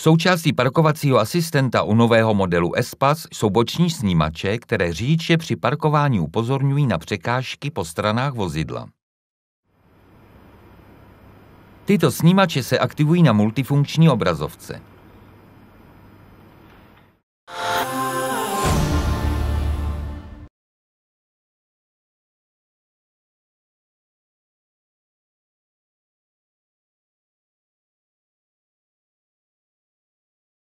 Součástí parkovacího asistenta u nového modelu Espas jsou boční snímače, které řidiče při parkování upozorňují na překážky po stranách vozidla. Tyto snímače se aktivují na multifunkční obrazovce.